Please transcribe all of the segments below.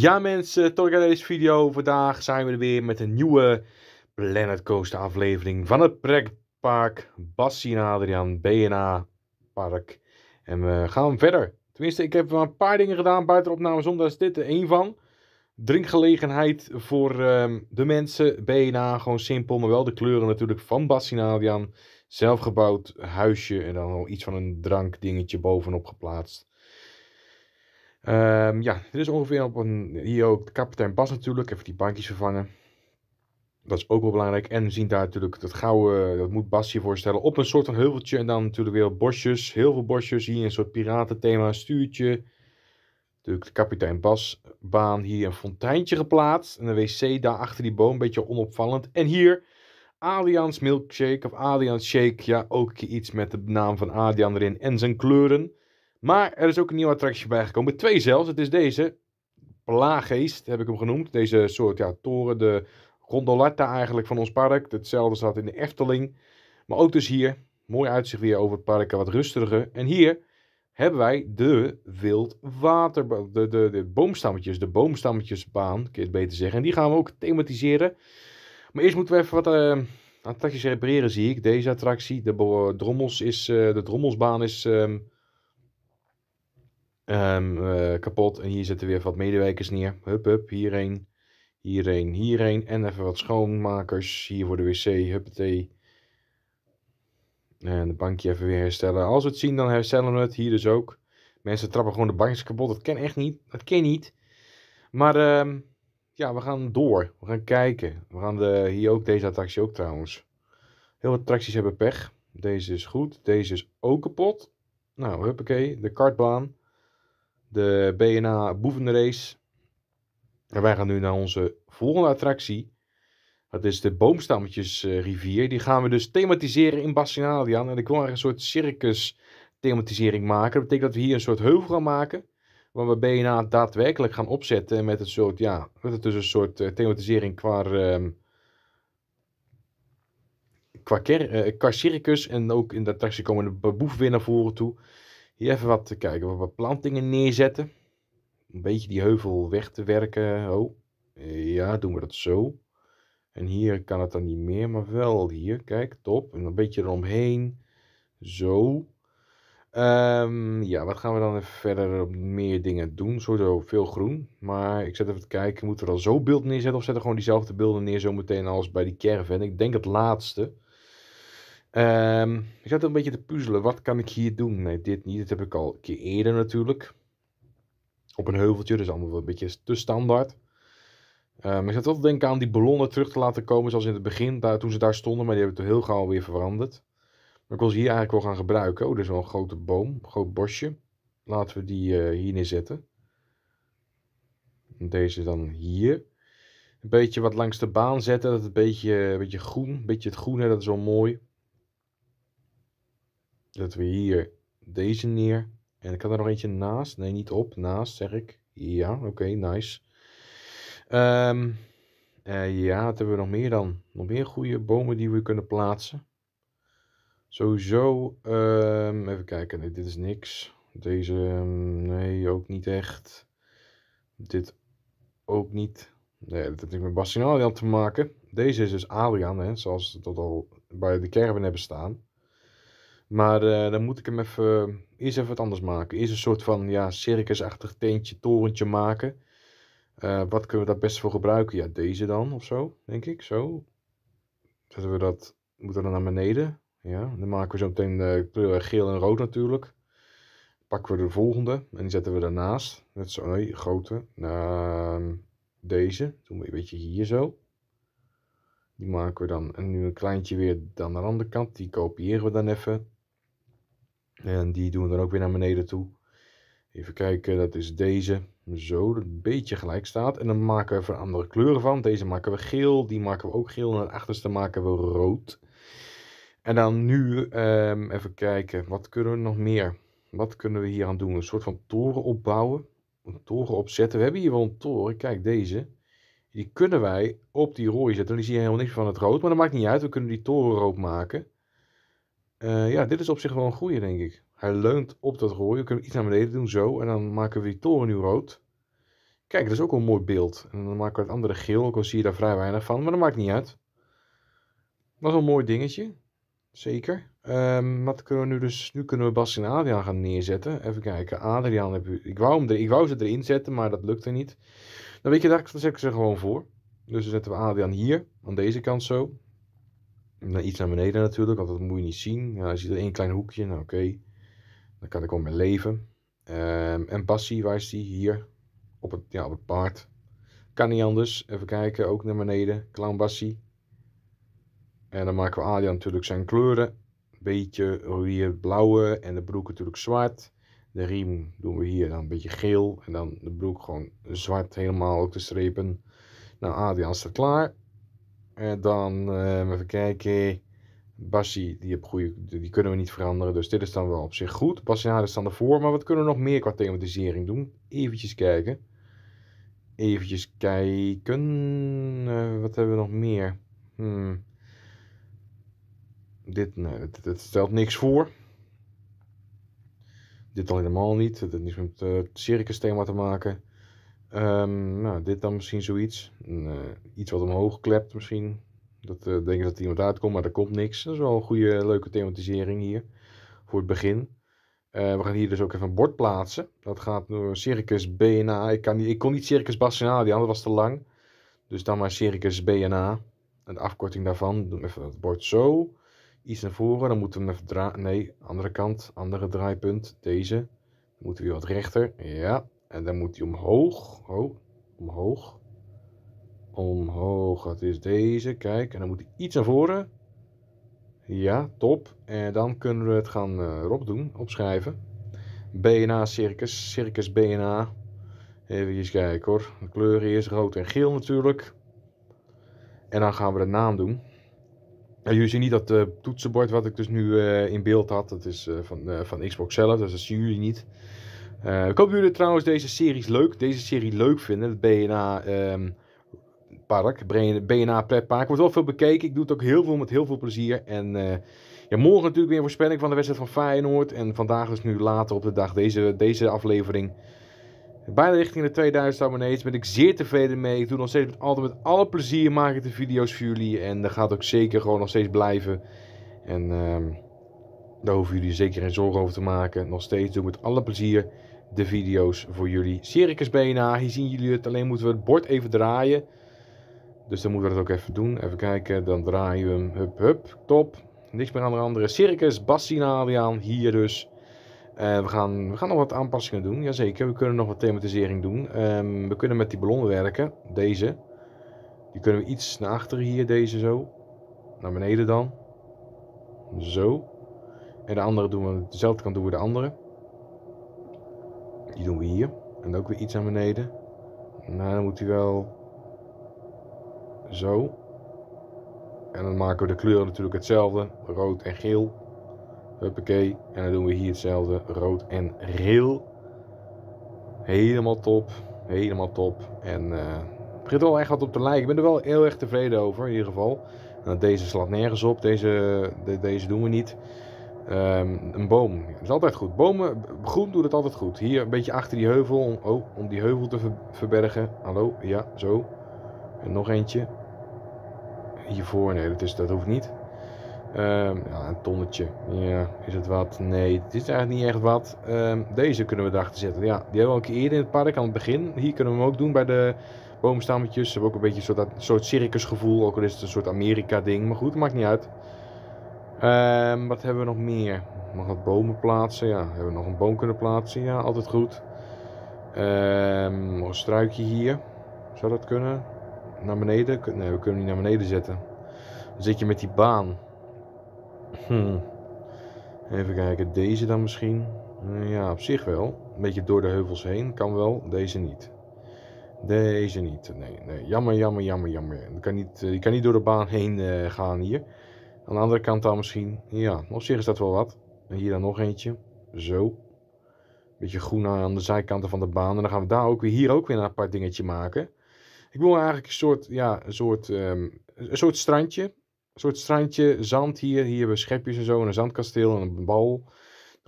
Ja mensen, tot aan deze video. Vandaag zijn we er weer met een nieuwe Planet Coast aflevering van het pretpark Bassin Adriaan BNA Park. En we gaan verder. Tenminste, ik heb wel een paar dingen gedaan buiten opnames omdat is dit er één van. Drinkgelegenheid voor ehm, de mensen. BNA, gewoon simpel. Maar wel de kleuren natuurlijk van Bassinadian. Adrian. Zelfgebouwd huisje en dan al iets van een drankdingetje bovenop geplaatst. Ehm, ja, dit is ongeveer op een. Hier ook de kapitein Bas natuurlijk. Even die bankjes vervangen. Dat is ook wel belangrijk. En we zien daar natuurlijk dat gouden, dat moet Bas voorstellen, op een soort van heuveltje. En dan natuurlijk weer bosjes, heel veel bosjes. Hier een soort piratenthema, stuurtje. Natuurlijk de kapitein Basbaan. Hier een fonteintje geplaatst. En een wc daar achter die boom, een beetje onopvallend. En hier Allianz Milkshake of Allianz Shake. Ja, ook iets met de naam van Adian erin en zijn kleuren. Maar er is ook een nieuwe attractie bijgekomen. Twee zelfs. Het is deze. Plaaggeest heb ik hem genoemd. Deze soort ja, toren, de gondolata eigenlijk van ons park. Hetzelfde staat in de Efteling. Maar ook dus hier. Mooi uitzicht weer over het park, wat rustiger. En hier hebben wij de wildwater, de, de, de boomstammetjes, de boomstammetjesbaan, Kan je het beter zeggen. En die gaan we ook thematiseren. Maar eerst moeten we even wat uh, attracties repareren, zie ik. Deze attractie, de, drommels is, eh, de drommelsbaan is ehm, Ehm, eh, kapot. En hier zitten weer wat medewerkers neer. Hup, hup, hierheen, hierheen, hierheen. En even wat schoonmakers hier voor de wc, huppatee. En de bankje even weer herstellen. Als we het zien, dan herstellen we het. Hier dus ook. Mensen trappen gewoon de bankjes kapot. Dat kan echt niet. Dat kan niet. Maar ehm, ja, we gaan door. We gaan kijken. We gaan de, hier ook deze attractie ook trouwens. Heel wat attracties hebben pech. Deze is goed. Deze is ook kapot. Nou, huppakee. De kartbaan de BNA Boevenrace. En wij gaan nu naar onze volgende attractie. Dat is de Boomstammetjesrivier. Die gaan we dus thematiseren in Bassinadian. En ik wil eigenlijk een soort circus thematisering maken. Dat betekent dat we hier een soort heuvel gaan maken. Waar we BNA daadwerkelijk gaan opzetten. Met een soort, ja, met het dus een soort eh, thematisering qua, ehm, eh, qua, circus. En ook in de attractie komen de boeven weer naar voren toe. Hier even wat te kijken. Wat plantingen neerzetten. Een beetje die heuvel weg te werken. Oh, ja, doen we dat zo. En hier kan het dan niet meer, maar wel hier. Kijk, top. En een beetje eromheen. Zo. Ehm, ja, wat gaan we dan even verder op meer dingen doen? Sowieso veel groen. Maar ik zet even te kijken. Moeten we dan zo beeld neerzetten? Of zetten we gewoon diezelfde beelden neer zometeen als bij die caravan? Ik denk het laatste ik ehm, zat een beetje te puzzelen. Wat kan ik hier doen? Nee, dit niet. Dit heb ik al een keer eerder natuurlijk. Op een heuveltje. Dus allemaal wel een beetje te standaard. Ehm, ik zat wel te denken aan die ballonnen terug te laten komen zoals in het begin. Daar, toen ze daar stonden. Maar die hebben we heel gauw weer veranderd. Maar ik wil ze hier eigenlijk wel gaan gebruiken. Oh, dit is wel een grote boom. Een groot bosje. Laten we die uh, hier neerzetten. Deze dan hier. Een beetje wat langs de baan zetten. Dat het een beetje, een beetje groen. Een beetje het groen, hè, dat is wel mooi zetten we hier deze neer. En ik kan er nog eentje naast. Nee, niet op. Naast, zeg ik. Ja, oké, nice. Ehm, eh, ja, wat hebben we nog meer dan? Nog meer goede bomen die we kunnen plaatsen. Sowieso, ehm, even kijken. Nee, dit is niks. Deze, ehm, nee, ook niet echt. Dit ook niet. Nee, dat heeft niks met Bastiaan te maken. Deze is dus Adriaan, hè, zoals we dat al bij de caravan hebben staan. Maar eh, dan moet ik hem even, eerst even wat anders maken. Eerst een soort van ja, circusachtig teentje, torentje maken. Eh, wat kunnen we daar best voor gebruiken? Ja, deze dan of zo, denk ik. Zo. Zetten we dat, moeten we dan naar beneden. Ja, dan maken we zo meteen de eh, kleuren geel en rood natuurlijk. Pakken we de volgende en die zetten we daarnaast. Net zo, grote. Uh, deze. Doen we een beetje hier zo. Die maken we dan en nu een kleintje weer aan de andere kant. Die kopiëren we dan even. En die doen we dan ook weer naar beneden toe. Even kijken, dat is deze. Zo, dat een beetje gelijk staat. En dan maken we er andere kleuren van. Deze maken we geel, die maken we ook geel. En het achterste maken we rood. En dan nu ehm, even kijken, wat kunnen we nog meer? Wat kunnen we hier aan doen? Een soort van toren opbouwen. Een toren opzetten. We hebben hier wel een toren, kijk deze. Die kunnen wij op die rooi zetten. Dan zie je helemaal niks van het rood, maar dat maakt niet uit. We kunnen die toren rood maken. Eh, ja, dit is op zich wel een goede, denk ik. Hij leunt op dat rooi. We kunnen iets naar beneden doen, zo. En dan maken we die toren nu rood. Kijk, dat is ook een mooi beeld. En dan maken we het andere geel, ook al zie je daar vrij weinig van. Maar dat maakt niet uit. Dat is een mooi dingetje. Zeker. Um, wat kunnen we nu dus... Nu kunnen we Bas en Adriaan gaan neerzetten. Even kijken. Adriaan heb ik... Ik wou, hem er, ik wou ze erin zetten, maar dat lukte niet. Dan nou, weet je, daar zet ik ze gewoon voor. Dus dan zetten we Adriaan hier. Aan deze kant zo dan iets naar beneden natuurlijk, want dat moet je niet zien. Ja, je ziet er één klein hoekje, nou oké. Dan kan ik wel mee leven. Ehm, en Bassie, waar is die? Hier. Op het, ja, op het paard. Kan niet anders. Even kijken, ook naar beneden. Clown Bassie. En dan maken we Adrian natuurlijk zijn kleuren. Beetje hier blauwe en de broek natuurlijk zwart. De riem doen we hier dan een beetje geel. En dan de broek gewoon zwart helemaal ook de strepen. Nou, Adrian staat klaar. En eh, dan, uh, even kijken. Bassi, die, heb goede, die kunnen we niet veranderen. Dus dit is dan wel op zich goed. Bassinade staan ervoor. Maar wat kunnen we nog meer qua thematisering doen? Eventjes kijken. Eventjes kijken. Eh, wat hebben we nog meer? Hmm. Dit, nee, dit, stelt niks voor. Dit al helemaal niet. Het heeft niets met het circus thema te maken. Ehm, nou, dit dan misschien zoiets. Eh, iets wat omhoog klept misschien. Dat uh, eh, denken ze dat iemand uitkomt, maar er komt niks. Dat is wel een goede, leuke thematisering hier. Voor het begin. Eh, we gaan hier dus ook even een bord plaatsen. Dat gaat door Circus BNA. Ik, kan niet, ik kon niet Circus Bassina, die andere was te lang. Dus dan maar Circus BNA. een afkorting daarvan. Doe even het bord zo. Iets naar voren. Dan moeten we even draaien. Nee, andere kant. Andere draaipunt. Deze. moeten we weer wat rechter. Ja, en dan moet hij omhoog. Oh, omhoog. Omhoog, dat is deze. Kijk, en dan moet hij iets naar voren. Ja, top. En dan kunnen we het gaan uh, erop doen, opschrijven. BNA Circus, Circus BNA. Even kijken hoor. De kleuren is rood en geel natuurlijk. En dan gaan we de naam doen. jullie zien niet dat uh, toetsenbord wat ik dus nu eh, in beeld had. Dat is van, van Xbox zelf, dus dat zien jullie niet. Eh, ik hoop dat jullie trouwens deze series leuk, deze serie leuk vinden. Het BNA um, ehm, Park, BNA Pretpark. Wordt wel veel bekeken. Ik doe het ook heel veel met heel veel plezier. En eh, ja, morgen natuurlijk weer een voorspelling van de wedstrijd van Feyenoord. En vandaag is nu later op de dag deze, deze aflevering. Bijna richting de 2000 abonnees. Daar ben ik zeer tevreden mee. Ik doe nog steeds met, altijd met alle plezier maak ik de video's voor jullie. En dat gaat ook zeker gewoon nog steeds blijven. En... Ehm, daar hoeven jullie zeker geen zorgen over te maken. Nog steeds doen we met alle plezier de video's voor jullie. Circus BNA, hier zien jullie het. Alleen moeten we het bord even draaien. Dus dan moeten we dat ook even doen. Even kijken, dan draaien we hem. Hup, hup, top. Niks meer aan de andere. Circus Bassinaliaan, hier dus. Eh, we, gaan, we gaan nog wat aanpassingen doen, jazeker. We kunnen nog wat thematisering doen. Ehm, we kunnen met die ballonnen werken, deze. Die kunnen we iets naar achteren hier, deze zo. Naar beneden dan. Zo. En de andere doen we, dezelfde kant doen we de andere. Die doen we hier. En ook weer iets naar beneden. Nou, dan moet hij wel zo. En dan maken we de kleuren natuurlijk hetzelfde. Rood en geel. Huppakee. En dan doen we hier hetzelfde. Rood en geel. Helemaal top. Helemaal top. En uh, eh, het begint wel echt wat op te lijken. Ik ben er wel heel erg tevreden over in ieder geval. Nou, deze slaat nergens op. Deze, de, deze doen we niet. Ehm, een boom. is altijd goed. Bomen, groen doet het altijd goed. Hier een beetje achter die heuvel. Om, oh, om die heuvel te verbergen. Hallo, ja, zo. En nog eentje. Hiervoor, nee, dat, dat hoeft niet. Ehm, ja, een tonnetje. Ja, is het wat? Nee, het is eigenlijk niet echt wat. Ehm, deze kunnen we erachter zetten. Ja, die hebben we al een keer eerder in het park aan het begin. Hier kunnen we hem ook doen bij de boomstammetjes. Ze hebben ook een beetje een soort, soort circusgevoel. Ook al is het een soort Amerika-ding. Maar goed, maakt niet uit. Ehm, wat hebben we nog meer? Mag wat bomen plaatsen. Ja, hebben we nog een boom kunnen plaatsen? Ja, altijd goed. Um, nog een struikje hier. Zou dat kunnen? Naar beneden? Nee, we kunnen die naar beneden zetten. Dan zit je met die baan. Hmm. Even kijken, deze dan misschien? Eh, ja, op zich wel. Een beetje door de heuvels heen, kan wel. Deze niet. Deze niet. Nee, nee. Jammer, jammer, jammer, jammer. Je kan niet, eh, je kan niet door de baan heen eh, gaan hier. Aan de andere kant dan misschien, ja, op zich is dat wel wat. En hier dan nog eentje, zo. Beetje groen aan de zijkanten van de baan. En dan gaan we daar ook weer, hier ook weer een apart dingetje maken. Ik wil eigenlijk een soort, ja, een soort, ehm, een soort strandje. Een soort strandje, zand hier. Hier hebben we schepjes en zo, en een zandkasteel en een bal. Dan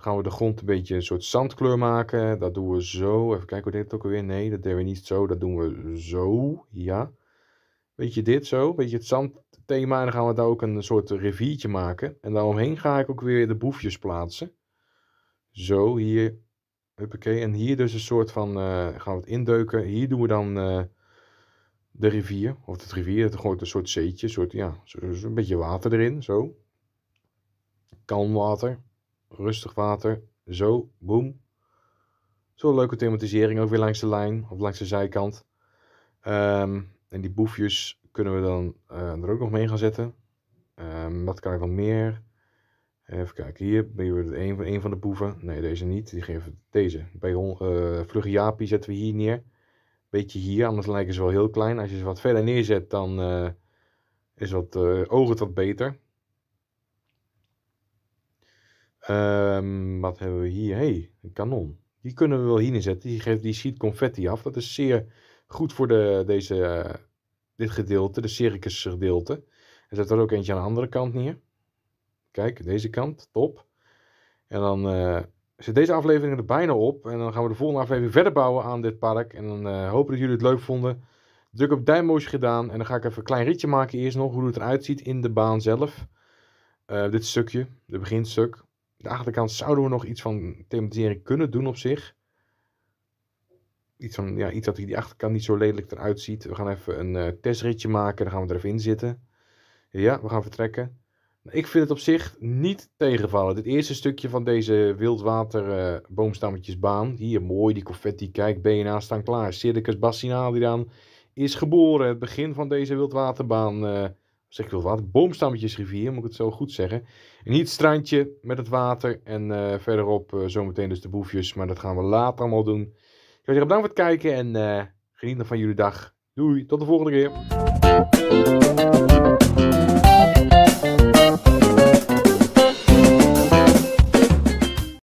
gaan we de grond een beetje een soort zandkleur maken. Dat doen we zo. Even kijken, hoe deed het ook alweer? Nee, dat deden we niet zo. Dat doen we zo, ja. Beetje dit zo, beetje het zand thema. En dan gaan we daar ook een soort riviertje maken. En daaromheen ga ik ook weer de boefjes plaatsen. Zo, hier. Huppakee. En hier dus een soort van, eh, gaan we het indeuken. Hier doen we dan eh, de rivier. Of het rivier, het gooit een soort zeetje. Een soort, ja, een beetje water erin, zo. Kalm water. Rustig water. Zo, boem. Zo'n leuke thematisering ook weer langs de lijn. Of langs de zijkant. Ehm, en die boefjes kunnen we dan eh, er ook nog mee gaan zetten. Ehm, wat kan ik dan meer? Even kijken, hier ben je een, een van de boeven. Nee, deze niet. Die geven deze. Bij uh, Vlugge Jaapie zetten we hier neer. Beetje hier, anders lijken ze wel heel klein. Als je ze wat verder neerzet, dan eh, is wat, uh, ogen het wat beter. Ehm, wat hebben we hier? hey, een kanon. Die kunnen we wel hier neerzetten. Die, geeft, die sheet confetti af. Dat is zeer goed voor de, deze dit gedeelte, de circus gedeelte. En zet er ook eentje aan de andere kant neer. Kijk, deze kant, top. En dan uh, zit deze aflevering er bijna op. En dan gaan we de volgende aflevering verder bouwen aan dit park. En dan eh, hopen dat jullie het leuk vonden. Druk op duimpje gedaan. En dan ga ik even een klein ritje maken eerst nog. Hoe het eruit ziet in de baan zelf. Eh, dit stukje, de beginstuk. De achterkant zouden we nog iets van thematisering kunnen doen op zich iets, van, ja, iets dat die achterkant niet zo lelijk eruit ziet. We gaan even een eh, testritje maken. Dan gaan we er even in zitten. Ja, we gaan vertrekken. Nou, ik vind het op zich niet tegenvallen. Dit eerste stukje van deze wildwater boomstammetjesbaan. Hier mooi, die confetti. Kijk, BNA staan klaar. Circus dan is geboren. Het begin van deze wildwaterbaan. Eh, zeg ik wildwater? Boomstammetjesrivier, moet ik het zo goed zeggen. En hier het strandje met het water. En eh, verderop zometeen dus de boefjes. Maar dat gaan we later allemaal doen bedankt voor het kijken en eh, geniet nog van jullie dag. Doei, tot de volgende keer.